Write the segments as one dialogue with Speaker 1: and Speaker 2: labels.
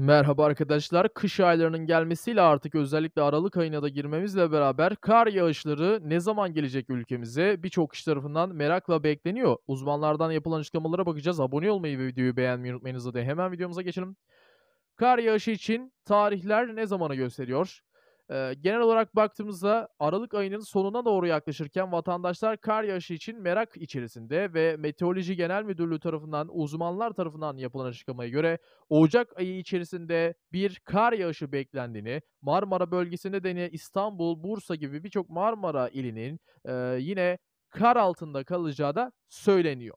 Speaker 1: Merhaba arkadaşlar. Kış aylarının gelmesiyle artık özellikle Aralık ayına da girmemizle beraber kar yağışları ne zaman gelecek ülkemize birçok kişi tarafından merakla bekleniyor. Uzmanlardan yapılan açıklamalara bakacağız. Abone olmayı ve videoyu beğenmeyi unutmayınız da hemen videomuza geçelim. Kar yağışı için tarihler ne zamanı gösteriyor? genel olarak baktığımızda Aralık ayının sonuna doğru yaklaşırken vatandaşlar kar yağışı için merak içerisinde ve Meteoroloji Genel Müdürlüğü tarafından uzmanlar tarafından yapılan açıklamaya göre Ocak ayı içerisinde bir kar yağışı beklendiğini, Marmara bölgesinde de İstanbul, Bursa gibi birçok Marmara ilinin e, yine kar altında kalacağı da söyleniyor.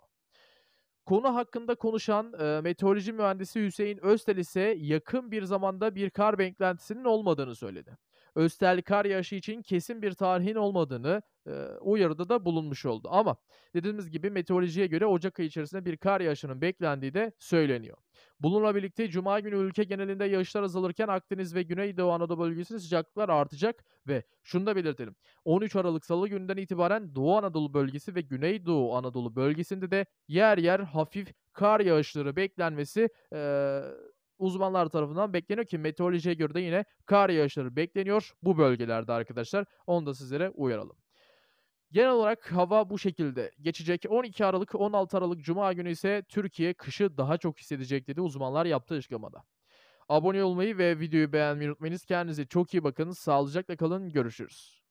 Speaker 1: Konu hakkında konuşan e, meteoroloji mühendisi Hüseyin Öztel ise yakın bir zamanda bir kar beklentisinin olmadığını söyledi. Öztel kar yağışı için kesin bir tarihin olmadığını e, uyarıda da bulunmuş oldu. Ama dediğimiz gibi meteorolojiye göre Ocak ayı içerisinde bir kar yağışının beklendiği de söyleniyor. Bununla birlikte Cuma günü ülke genelinde yağışlar azalırken Akdeniz ve Güneydoğu Anadolu bölgesinde sıcaklıklar artacak ve şunu da belirtelim. 13 Aralık Salı günden itibaren Doğu Anadolu bölgesi ve Güneydoğu Anadolu bölgesinde de yer yer hafif kar yağışları beklenmesi e, uzmanlar tarafından bekleniyor ki meteorolojiye göre de yine kar yağışları bekleniyor bu bölgelerde arkadaşlar. Onu da sizlere uyaralım. Genel olarak hava bu şekilde geçecek. 12 Aralık 16 Aralık Cuma günü ise Türkiye kışı daha çok hissedecek dedi uzmanlar yaptığı açıklamada. Abone olmayı ve videoyu beğenmeyi unutmayınız. Kendinize çok iyi bakın. Sağlıcakla kalın. Görüşürüz.